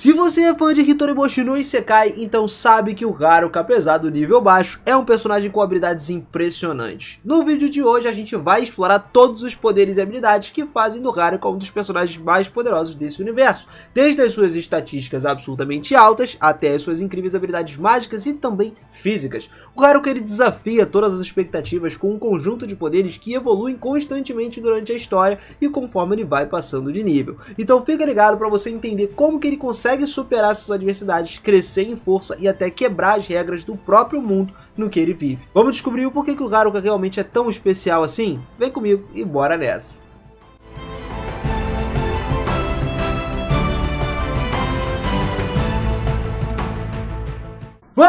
Se você é fã de Hitori Boshi no Isekai, então sabe que o Garo, apesar do nível baixo, é um personagem com habilidades impressionantes. No vídeo de hoje a gente vai explorar todos os poderes e habilidades que fazem do Haruka um dos personagens mais poderosos desse universo, desde as suas estatísticas absolutamente altas até as suas incríveis habilidades mágicas e também físicas. O que ele desafia todas as expectativas com um conjunto de poderes que evoluem constantemente durante a história e conforme ele vai passando de nível. Então fica ligado para você entender como que ele consegue consegue superar essas adversidades, crescer em força e até quebrar as regras do próprio mundo no que ele vive. Vamos descobrir o porquê que o Garuka realmente é tão especial assim? Vem comigo e bora nessa!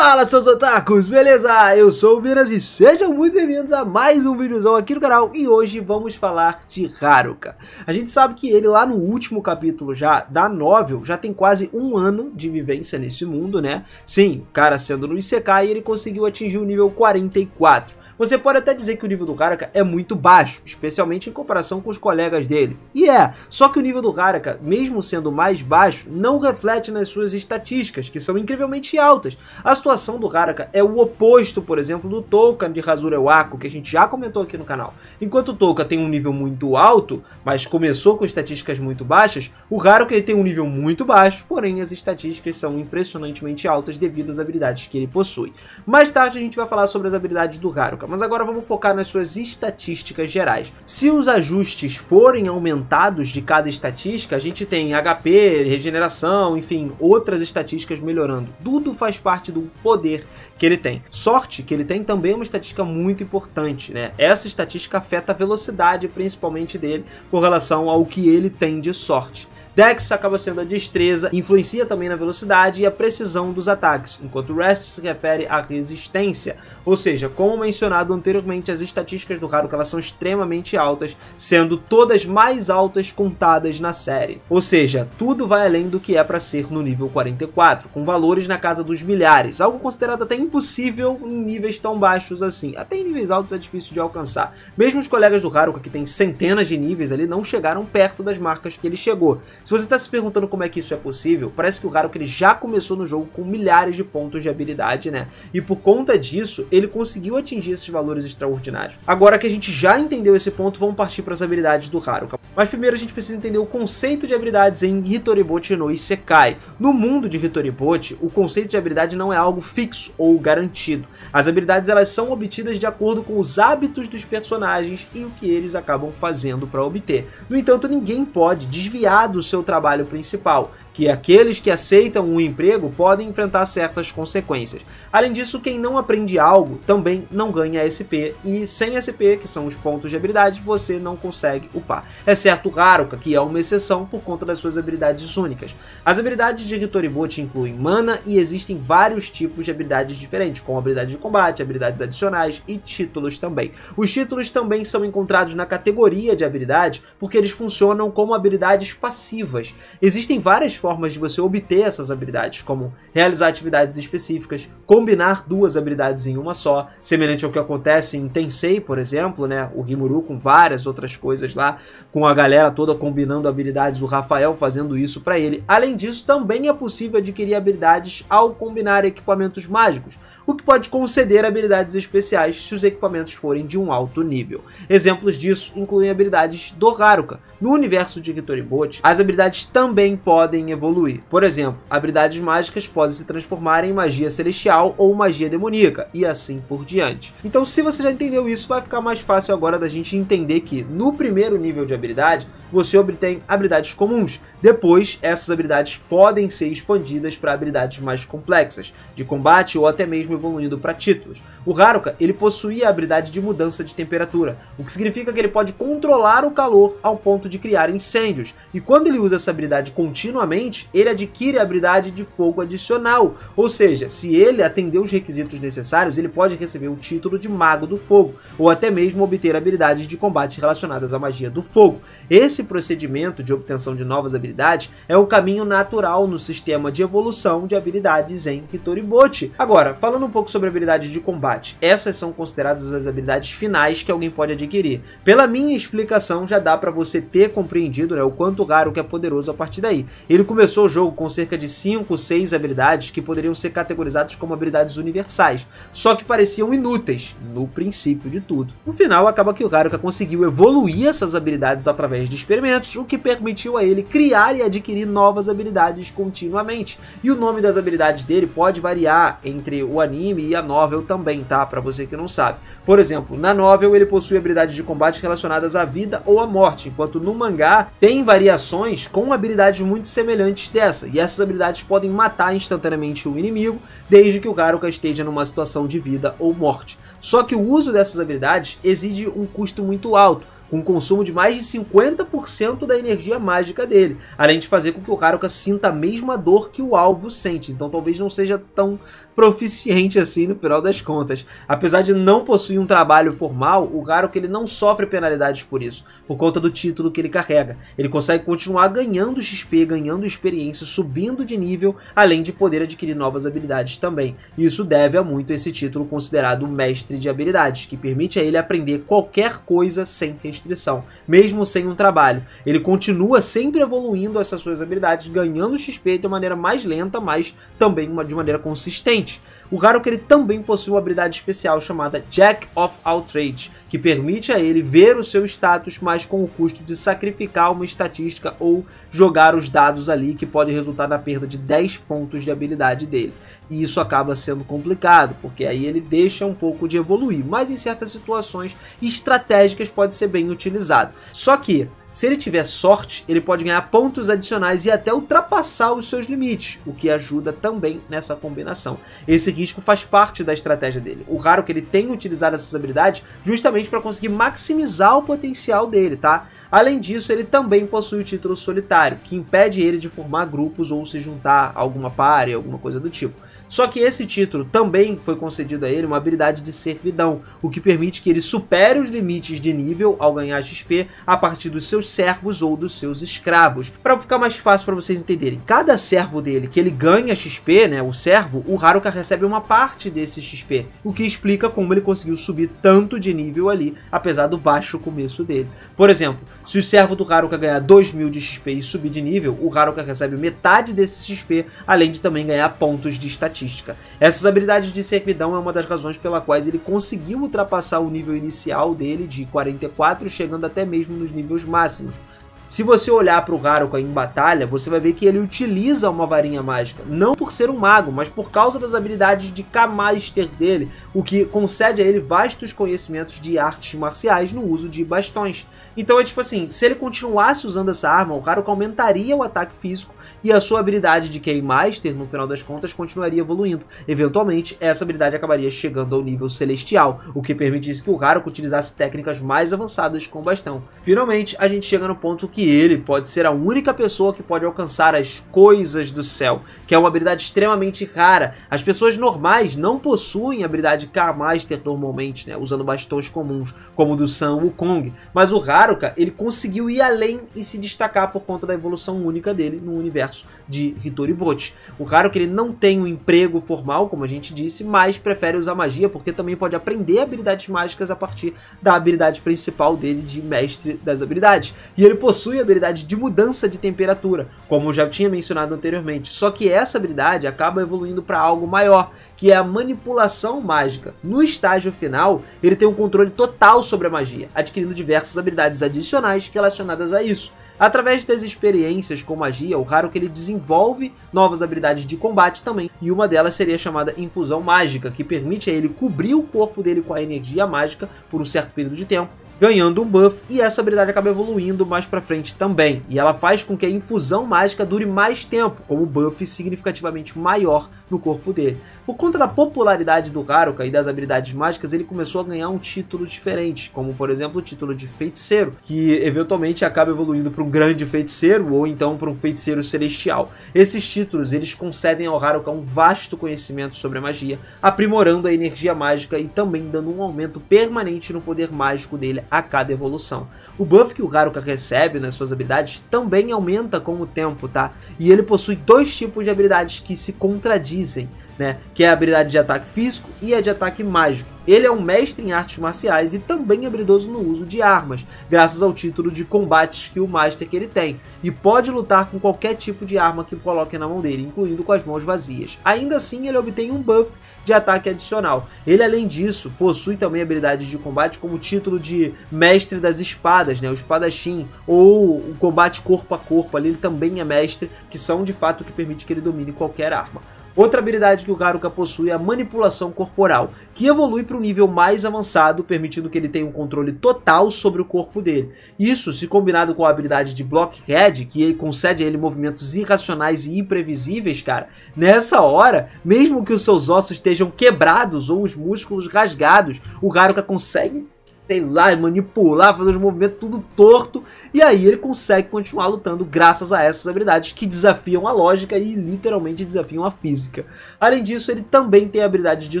Fala seus otakus, beleza? Eu sou o Minas e sejam muito bem-vindos a mais um vídeozão aqui no canal e hoje vamos falar de Haruka. A gente sabe que ele lá no último capítulo já da novel já tem quase um ano de vivência nesse mundo, né? Sim, o cara sendo no Isekai ele conseguiu atingir o nível 44. Você pode até dizer que o nível do Haraka é muito baixo, especialmente em comparação com os colegas dele. E é, só que o nível do Haraka, mesmo sendo mais baixo, não reflete nas suas estatísticas, que são incrivelmente altas. A situação do Haraka é o oposto, por exemplo, do Tolkien de Razura que a gente já comentou aqui no canal. Enquanto o Tolkien tem um nível muito alto, mas começou com estatísticas muito baixas, o Haraka ele tem um nível muito baixo, porém as estatísticas são impressionantemente altas devido às habilidades que ele possui. Mais tarde a gente vai falar sobre as habilidades do Haruka, mas agora vamos focar nas suas estatísticas gerais. Se os ajustes forem aumentados de cada estatística, a gente tem HP, regeneração, enfim, outras estatísticas melhorando. Tudo faz parte do poder que ele tem. Sorte que ele tem também uma estatística muito importante, né? Essa estatística afeta a velocidade, principalmente dele, com relação ao que ele tem de sorte. Dex acaba sendo a destreza, influencia também na velocidade e a precisão dos ataques, enquanto Rest se refere à resistência, ou seja, como mencionado anteriormente, as estatísticas do Haruka elas são extremamente altas, sendo todas mais altas contadas na série. Ou seja, tudo vai além do que é para ser no nível 44, com valores na casa dos milhares, algo considerado até impossível em níveis tão baixos assim. Até em níveis altos é difícil de alcançar. Mesmo os colegas do Haruka, que tem centenas de níveis ali, não chegaram perto das marcas que ele chegou. Se você está se perguntando como é que isso é possível, parece que o que ele já começou no jogo com milhares de pontos de habilidade, né? E por conta disso, ele conseguiu atingir esses valores extraordinários. Agora que a gente já entendeu esse ponto, vamos partir para as habilidades do Haruka. Mas primeiro a gente precisa entender o conceito de habilidades em Hitoribote no Isekai. No mundo de Hitoribote, o conceito de habilidade não é algo fixo ou garantido. As habilidades elas são obtidas de acordo com os hábitos dos personagens e o que eles acabam fazendo para obter. No entanto, ninguém pode desviar dos seu trabalho principal que aqueles que aceitam um emprego podem enfrentar certas consequências. Além disso, quem não aprende algo também não ganha SP, e sem SP, que são os pontos de habilidade, você não consegue upar. Exceto é o Haruka, que é uma exceção por conta das suas habilidades únicas. As habilidades de Hitoribote incluem mana e existem vários tipos de habilidades diferentes, como habilidades de combate, habilidades adicionais e títulos também. Os títulos também são encontrados na categoria de habilidades porque eles funcionam como habilidades passivas. Existem várias formas de você obter essas habilidades, como realizar atividades específicas, combinar duas habilidades em uma só, semelhante ao que acontece em Tensei, por exemplo, né? O Rimuru com várias outras coisas lá, com a galera toda combinando habilidades, o Rafael fazendo isso para ele. Além disso, também é possível adquirir habilidades ao combinar equipamentos mágicos o que pode conceder habilidades especiais se os equipamentos forem de um alto nível. Exemplos disso incluem habilidades do Haruka. No universo de Hitoribote, as habilidades também podem evoluir. Por exemplo, habilidades mágicas podem se transformar em magia celestial ou magia demoníaca, e assim por diante. Então se você já entendeu isso, vai ficar mais fácil agora da gente entender que no primeiro nível de habilidade, você obtém habilidades comuns. Depois, essas habilidades podem ser expandidas para habilidades mais complexas, de combate ou até mesmo evoluindo para títulos. O Haruka, ele possuía a habilidade de mudança de temperatura, o que significa que ele pode controlar o calor ao ponto de criar incêndios, e quando ele usa essa habilidade continuamente, ele adquire a habilidade de fogo adicional, ou seja, se ele atender os requisitos necessários, ele pode receber o título de Mago do Fogo, ou até mesmo obter habilidades de combate relacionadas à magia do fogo. Esse procedimento de obtenção de novas habilidades é o caminho natural no sistema de evolução de habilidades em Kitoribochi. Agora, falando um um pouco sobre habilidades de combate. Essas são consideradas as habilidades finais que alguém pode adquirir. Pela minha explicação, já dá para você ter compreendido né, o quanto Garou que é poderoso a partir daí. Ele começou o jogo com cerca de 5, 6 habilidades que poderiam ser categorizadas como habilidades universais, só que pareciam inúteis, no princípio de tudo. No final, acaba que o Garuka conseguiu evoluir essas habilidades através de experimentos, o que permitiu a ele criar e adquirir novas habilidades continuamente. E o nome das habilidades dele pode variar entre o anime anime e a novel também, tá? Para você que não sabe. Por exemplo, na novel ele possui habilidades de combate relacionadas à vida ou à morte, enquanto no mangá tem variações com habilidades muito semelhantes dessa, e essas habilidades podem matar instantaneamente o inimigo, desde que o Garuka esteja numa situação de vida ou morte. Só que o uso dessas habilidades exige um custo muito alto, com consumo de mais de 50% da energia mágica dele, além de fazer com que o Haruka sinta a mesma dor que o alvo sente, então talvez não seja tão proficiente assim no final das contas. Apesar de não possuir um trabalho formal, o Haruka ele não sofre penalidades por isso, por conta do título que ele carrega. Ele consegue continuar ganhando XP, ganhando experiência, subindo de nível, além de poder adquirir novas habilidades também. Isso deve a muito esse título considerado mestre de habilidades, que permite a ele aprender qualquer coisa sem restrição restrição, mesmo sem um trabalho. Ele continua sempre evoluindo essas suas habilidades, ganhando XP de uma maneira mais lenta, mas também de maneira consistente. O Haruka ele também possui uma habilidade especial chamada Jack of All Trades, que permite a ele ver o seu status, mas com o custo de sacrificar uma estatística ou jogar os dados ali, que pode resultar na perda de 10 pontos de habilidade dele. E isso acaba sendo complicado, porque aí ele deixa um pouco de evoluir, mas em certas situações estratégicas pode ser bem utilizado. Só que se ele tiver sorte, ele pode ganhar pontos adicionais e até ultrapassar os seus limites, o que ajuda também nessa combinação. Esse risco faz parte da estratégia dele. O raro é que ele tem utilizado essas habilidades justamente para conseguir maximizar o potencial dele, tá? Além disso, ele também possui o título solitário, que impede ele de formar grupos ou se juntar a alguma party, alguma coisa do tipo. Só que esse título também foi concedido a ele uma habilidade de servidão, o que permite que ele supere os limites de nível ao ganhar XP a partir dos seus servos ou dos seus escravos. Para ficar mais fácil para vocês entenderem, cada servo dele que ele ganha XP, né, o servo, o Haruka recebe uma parte desse XP, o que explica como ele conseguiu subir tanto de nível ali, apesar do baixo começo dele. Por exemplo, se o servo do Haruka ganhar 2000 de XP e subir de nível, o Haruka recebe metade desse XP, além de também ganhar pontos de estatística. Essas habilidades de servidão é uma das razões pela quais ele conseguiu ultrapassar o nível inicial dele de 44, chegando até mesmo nos níveis máximos, se você olhar para o Haruka em batalha, você vai ver que ele utiliza uma varinha mágica, não por ser um mago, mas por causa das habilidades de Kamaster dele, o que concede a ele vastos conhecimentos de artes marciais no uso de bastões. Então é tipo assim, se ele continuasse usando essa arma, o Haruka aumentaria o ataque físico e a sua habilidade de Key Master, no final das contas, continuaria evoluindo. Eventualmente, essa habilidade acabaria chegando ao nível celestial, o que permitisse que o Haruka utilizasse técnicas mais avançadas com o bastão. Finalmente, a gente chega no ponto que ele pode ser a única pessoa que pode alcançar as coisas do céu, que é uma habilidade extremamente rara. As pessoas normais não possuem habilidade K Master normalmente, né, usando bastões comuns, como o do Sam Wukong, mas o Haruka, ele conseguiu ir além e se destacar por conta da evolução única dele no universo universo de Bote. O cara que ele não tem um emprego formal, como a gente disse, mas prefere usar magia porque também pode aprender habilidades mágicas a partir da habilidade principal dele de mestre das habilidades. E ele possui a habilidade de mudança de temperatura, como já tinha mencionado anteriormente. Só que essa habilidade acaba evoluindo para algo maior, que é a manipulação mágica. No estágio final, ele tem um controle total sobre a magia, adquirindo diversas habilidades adicionais relacionadas a isso. Através das experiências com magia, o Haruka é ele desenvolve novas habilidades de combate também, e uma delas seria chamada infusão mágica, que permite a ele cobrir o corpo dele com a energia mágica por um certo período de tempo, ganhando um buff e essa habilidade acaba evoluindo mais pra frente também. E ela faz com que a infusão mágica dure mais tempo, com um buff significativamente maior no corpo dele. Por conta da popularidade do Haruka e das habilidades mágicas, ele começou a ganhar um título diferente, como por exemplo o título de feiticeiro, que eventualmente acaba evoluindo para um grande feiticeiro ou então para um feiticeiro celestial. Esses títulos eles concedem ao Haruka um vasto conhecimento sobre a magia, aprimorando a energia mágica e também dando um aumento permanente no poder mágico dele a cada evolução. O buff que o Garuka recebe nas suas habilidades também aumenta com o tempo, tá? E ele possui dois tipos de habilidades que se contradizem, né? Que é a habilidade de ataque físico e a de ataque mágico. Ele é um mestre em artes marciais e também habilidoso no uso de armas, graças ao título de combates que o Master que ele tem, e pode lutar com qualquer tipo de arma que coloque na mão dele, incluindo com as mãos vazias. Ainda assim, ele obtém um buff de ataque adicional. Ele, além disso, possui também habilidades de combate como o título de mestre das espadas, né, o espadachim, ou o combate corpo a corpo ali, ele também é mestre, que são de fato o que permite que ele domine qualquer arma. Outra habilidade que o Garuka possui é a manipulação corporal, que evolui para um nível mais avançado, permitindo que ele tenha um controle total sobre o corpo dele. Isso, se combinado com a habilidade de Blockhead, que concede a ele movimentos irracionais e imprevisíveis, cara, nessa hora, mesmo que os seus ossos estejam quebrados ou os músculos rasgados, o Garuka consegue sei lá, é manipular, fazer os movimentos tudo torto. E aí ele consegue continuar lutando graças a essas habilidades que desafiam a lógica e literalmente desafiam a física. Além disso, ele também tem habilidades de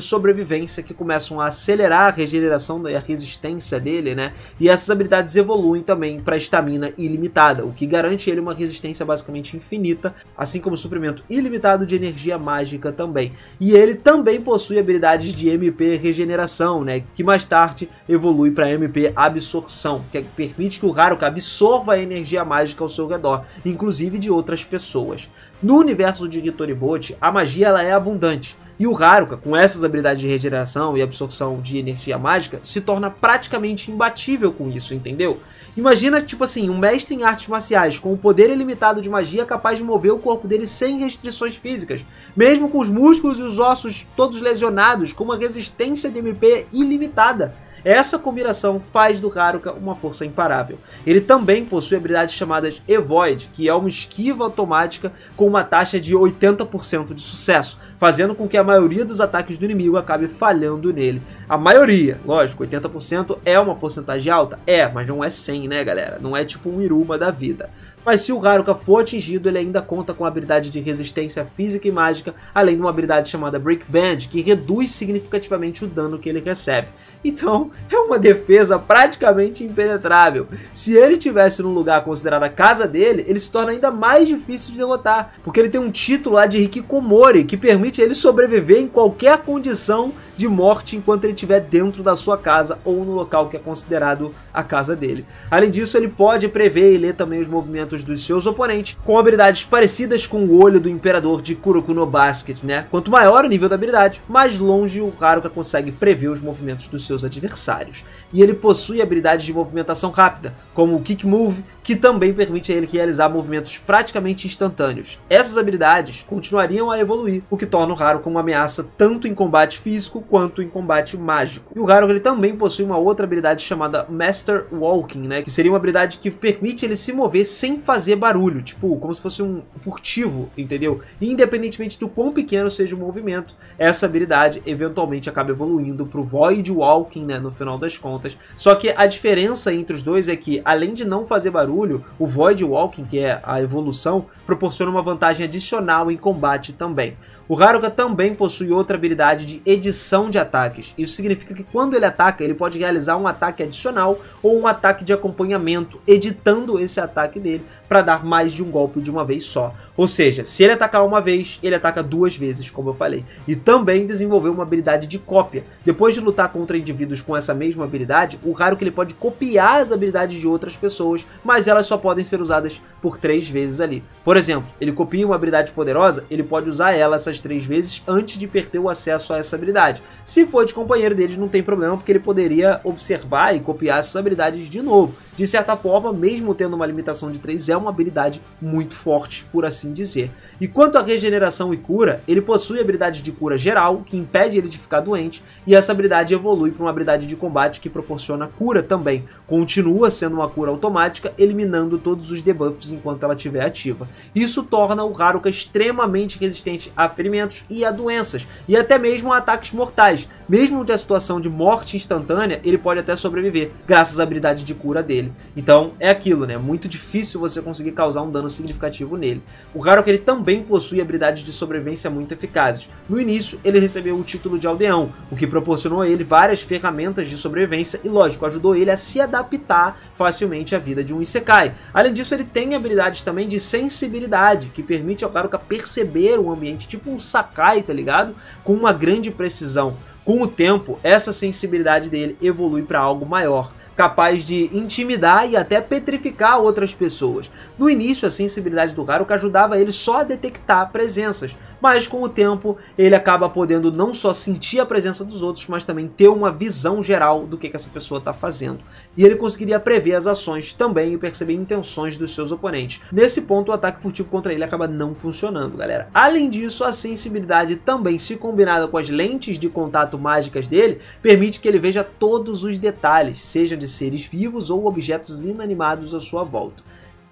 sobrevivência que começam a acelerar a regeneração e a resistência dele, né? E essas habilidades evoluem também para estamina ilimitada, o que garante ele uma resistência basicamente infinita, assim como suprimento ilimitado de energia mágica também. E ele também possui habilidades de MP regeneração, né? Que mais tarde evolui para MP Absorção, que é, permite que o Haruka absorva a energia mágica ao seu redor, inclusive de outras pessoas. No universo de Hitoribote, a magia ela é abundante, e o Haruka, com essas habilidades de regeneração e absorção de energia mágica, se torna praticamente imbatível com isso, entendeu? Imagina, tipo assim, um mestre em artes marciais com o um poder ilimitado de magia capaz de mover o corpo dele sem restrições físicas, mesmo com os músculos e os ossos todos lesionados, com uma resistência de MP ilimitada. Essa combinação faz do Haruka uma força imparável. Ele também possui habilidades chamadas Evoid, que é uma esquiva automática com uma taxa de 80% de sucesso, fazendo com que a maioria dos ataques do inimigo acabe falhando nele, a maioria, lógico, 80% é uma porcentagem alta? É, mas não é 100, né, galera? Não é tipo um Iruma da vida. Mas se o Haruka for atingido, ele ainda conta com a habilidade de resistência física e mágica, além de uma habilidade chamada Break Band, que reduz significativamente o dano que ele recebe. Então, é uma defesa praticamente impenetrável. Se ele tivesse num lugar considerado a casa dele, ele se torna ainda mais difícil de derrotar, porque ele tem um título lá de Rikikomori que permite ele sobreviver em qualquer condição de morte enquanto ele tiver dentro da sua casa ou no local que é considerado a casa dele. Além disso, ele pode prever e ler também os movimentos dos seus oponentes com habilidades parecidas com o olho do imperador de Kuroko no Basket, né? Quanto maior o nível da habilidade, mais longe o Haruka consegue prever os movimentos dos seus adversários. E ele possui habilidades de movimentação rápida, como o Kick Move, que também permite a ele realizar movimentos praticamente instantâneos. Essas habilidades continuariam a evoluir, o que torna o Haruka uma ameaça tanto em combate físico quanto em combate mágico. E o Garog ele também possui uma outra habilidade chamada Master Walking, né? Que seria uma habilidade que permite ele se mover sem fazer barulho, tipo, como se fosse um furtivo, entendeu? E, independentemente do quão pequeno seja o movimento, essa habilidade eventualmente acaba evoluindo pro Void Walking, né, no final das contas. Só que a diferença entre os dois é que, além de não fazer barulho, o Void Walking, que é a evolução, proporciona uma vantagem adicional em combate também. O Haruka também possui outra habilidade de edição de ataques. Isso significa que quando ele ataca, ele pode realizar um ataque adicional ou um ataque de acompanhamento, editando esse ataque dele para dar mais de um golpe de uma vez só. Ou seja, se ele atacar uma vez, ele ataca duas vezes, como eu falei. E também desenvolveu uma habilidade de cópia. Depois de lutar contra indivíduos com essa mesma habilidade, o Haruka ele pode copiar as habilidades de outras pessoas, mas elas só podem ser usadas por três vezes ali. Por exemplo, ele copia uma habilidade poderosa, ele pode usar ela essas três vezes antes de perder o acesso a essa habilidade. Se for de companheiro dele, não tem problema, porque ele poderia observar e copiar essas habilidades de novo. De certa forma, mesmo tendo uma limitação de 3, é uma habilidade muito forte, por assim dizer. E quanto à regeneração e cura, ele possui habilidade de cura geral, que impede ele de ficar doente, e essa habilidade evolui para uma habilidade de combate que proporciona cura também. Continua sendo uma cura automática, eliminando todos os debuffs enquanto ela estiver ativa. Isso torna o Haruka extremamente resistente a ferimentos e a doenças, e até mesmo a ataques mortais. Mesmo que a situação de morte instantânea, ele pode até sobreviver, graças à habilidade de cura dele dele. Então é aquilo, né? Muito difícil você conseguir causar um dano significativo nele. O Harok ele também possui habilidades de sobrevivência muito eficazes. No início, ele recebeu o título de aldeão, o que proporcionou a ele várias ferramentas de sobrevivência e, lógico, ajudou ele a se adaptar facilmente à vida de um Isekai. Além disso, ele tem habilidades também de sensibilidade, que permite ao Haruka perceber o um ambiente, tipo um Sakai, tá ligado? Com uma grande precisão. Com o tempo, essa sensibilidade dele evolui para algo maior capaz de intimidar e até petrificar outras pessoas. No início, a sensibilidade do Haruka ajudava ele só a detectar presenças, mas com o tempo ele acaba podendo não só sentir a presença dos outros, mas também ter uma visão geral do que, que essa pessoa está fazendo. E ele conseguiria prever as ações também e perceber intenções dos seus oponentes. Nesse ponto, o ataque furtivo contra ele acaba não funcionando, galera. Além disso, a sensibilidade também, se combinada com as lentes de contato mágicas dele, permite que ele veja todos os detalhes, seja de seres vivos ou objetos inanimados à sua volta.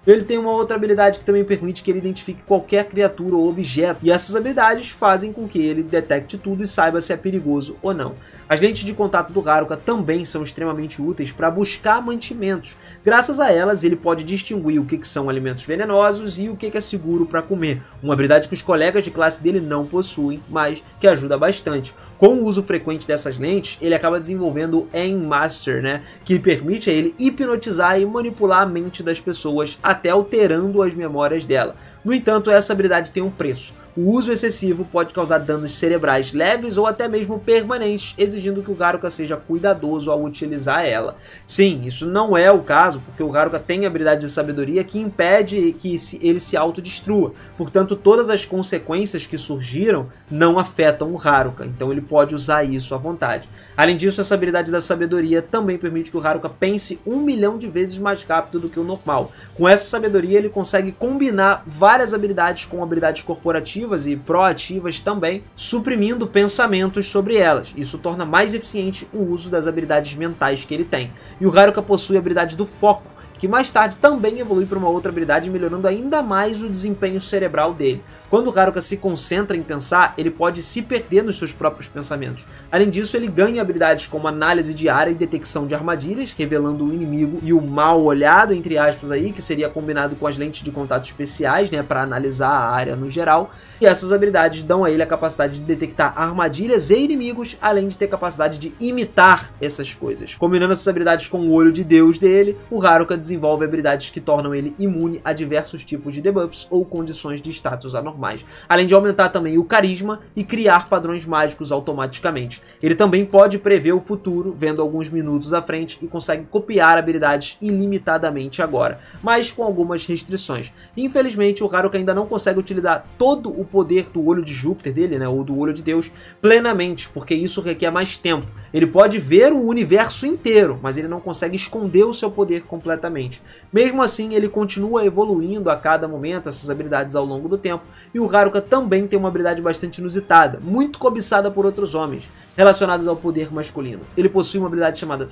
Ele tem uma outra habilidade que também permite que ele identifique qualquer criatura ou objeto, e essas habilidades fazem com que ele detecte tudo e saiba se é perigoso ou não. As lentes de contato do Haruka também são extremamente úteis para buscar mantimentos. Graças a elas, ele pode distinguir o que, que são alimentos venenosos e o que, que é seguro para comer, uma habilidade que os colegas de classe dele não possuem, mas que ajuda bastante. Com o uso frequente dessas lentes, ele acaba desenvolvendo Aim Master, né? Que permite a ele hipnotizar e manipular a mente das pessoas, até alterando as memórias dela. No entanto, essa habilidade tem um preço. O uso excessivo pode causar danos cerebrais leves ou até mesmo permanentes, exigindo que o Garuka seja cuidadoso ao utilizar ela. Sim, isso não é o caso, porque o Garuka tem habilidade de sabedoria que impede que ele se autodestrua. Portanto, todas as consequências que surgiram não afetam o Haruka, então ele pode usar isso à vontade. Além disso, essa habilidade da sabedoria também permite que o Haruka pense um milhão de vezes mais rápido do que o normal. Com essa sabedoria, ele consegue combinar várias habilidades com habilidades corporativas e proativas também, suprimindo pensamentos sobre elas. Isso torna mais eficiente o uso das habilidades mentais que ele tem. E o Haruka possui a habilidade do foco, que mais tarde também evolui para uma outra habilidade, melhorando ainda mais o desempenho cerebral dele. Quando o Haruka se concentra em pensar, ele pode se perder nos seus próprios pensamentos. Além disso, ele ganha habilidades como análise de área e detecção de armadilhas, revelando o inimigo e o mal olhado, entre aspas aí, que seria combinado com as lentes de contato especiais, né, para analisar a área no geral. E essas habilidades dão a ele a capacidade de detectar armadilhas e inimigos, além de ter capacidade de imitar essas coisas. Combinando essas habilidades com o olho de Deus dele, o Haruka desenvolve habilidades que tornam ele imune a diversos tipos de debuffs ou condições de status anormais, além de aumentar também o carisma e criar padrões mágicos automaticamente. Ele também pode prever o futuro, vendo alguns minutos à frente e consegue copiar habilidades ilimitadamente agora, mas com algumas restrições. Infelizmente, o Haruka ainda não consegue utilizar todo o poder do Olho de Júpiter dele, né, ou do Olho de Deus, plenamente, porque isso requer mais tempo. Ele pode ver o universo inteiro, mas ele não consegue esconder o seu poder completamente. Mesmo assim, ele continua evoluindo a cada momento essas habilidades ao longo do tempo, e o Haruka também tem uma habilidade bastante inusitada, muito cobiçada por outros homens, relacionados ao poder masculino. Ele possui uma habilidade chamada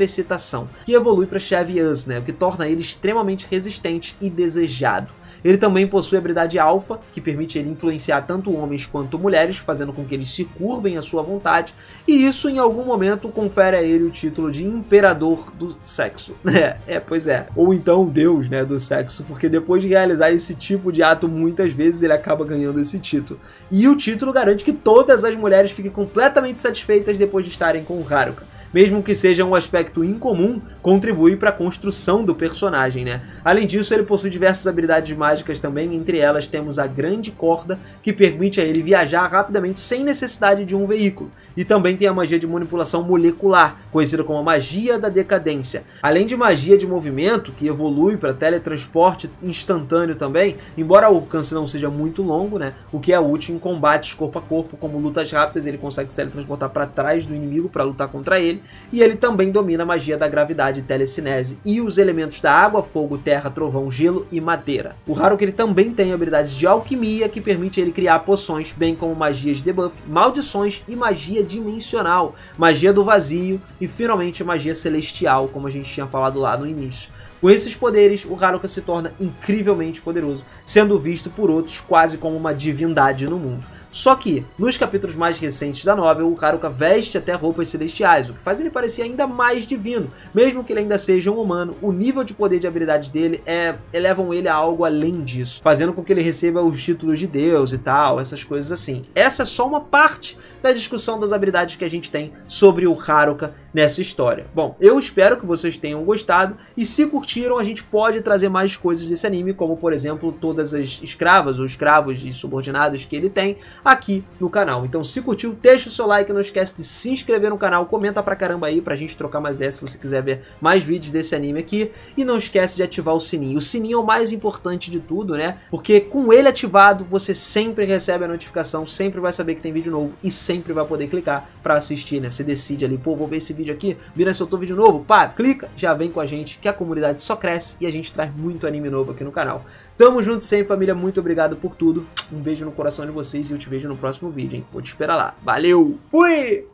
Excitação, que evolui para Chevy Us, né, o que torna ele extremamente resistente e desejado. Ele também possui a habilidade alfa, que permite ele influenciar tanto homens quanto mulheres, fazendo com que eles se curvem à sua vontade, e isso em algum momento confere a ele o título de imperador do sexo. É, é pois é. Ou então deus, né, do sexo, porque depois de realizar esse tipo de ato muitas vezes ele acaba ganhando esse título. E o título garante que todas as mulheres fiquem completamente satisfeitas depois de estarem com o Haruka mesmo que seja um aspecto incomum, contribui para a construção do personagem, né? Além disso, ele possui diversas habilidades mágicas também, entre elas temos a grande corda, que permite a ele viajar rapidamente sem necessidade de um veículo. E também tem a magia de manipulação molecular, conhecida como a magia da decadência. Além de magia de movimento, que evolui para teletransporte instantâneo também, embora o alcance não seja muito longo, né? O que é útil em combates corpo a corpo, como lutas rápidas, ele consegue se teletransportar para trás do inimigo para lutar contra ele e ele também domina a magia da gravidade e telecinese, e os elementos da água, fogo, terra, trovão, gelo e madeira. O Haruka é ele também tem habilidades de alquimia que permite ele criar poções, bem como magias de debuff, maldições e magia dimensional, magia do vazio e finalmente magia celestial, como a gente tinha falado lá no início. Com esses poderes, o Haruka se torna incrivelmente poderoso, sendo visto por outros quase como uma divindade no mundo. Só que, nos capítulos mais recentes da novel, o Haruka veste até roupas celestiais, o que faz ele parecer ainda mais divino. Mesmo que ele ainda seja um humano, o nível de poder de habilidades dele é, elevam ele a algo além disso, fazendo com que ele receba os títulos de Deus e tal, essas coisas assim. Essa é só uma parte da discussão das habilidades que a gente tem sobre o Haruka nessa história. Bom, eu espero que vocês tenham gostado e se curtiram, a gente pode trazer mais coisas desse anime, como por exemplo, todas as escravas ou escravos e subordinados que ele tem, aqui no canal. Então se curtiu, deixa o seu like, não esquece de se inscrever no canal, comenta pra caramba aí pra gente trocar mais ideias se você quiser ver mais vídeos desse anime aqui. E não esquece de ativar o sininho. O sininho é o mais importante de tudo, né? Porque com ele ativado, você sempre recebe a notificação, sempre vai saber que tem vídeo novo e sempre vai poder clicar pra assistir, né? Você decide ali, pô, vou ver esse vídeo aqui, vira tô vídeo novo, pá, clica, já vem com a gente, que a comunidade só cresce e a gente traz muito anime novo aqui no canal. Tamo junto sempre, família. Muito obrigado por tudo. Um beijo no coração de vocês e eu te vejo no próximo vídeo, hein? Vou te esperar lá. Valeu! Fui!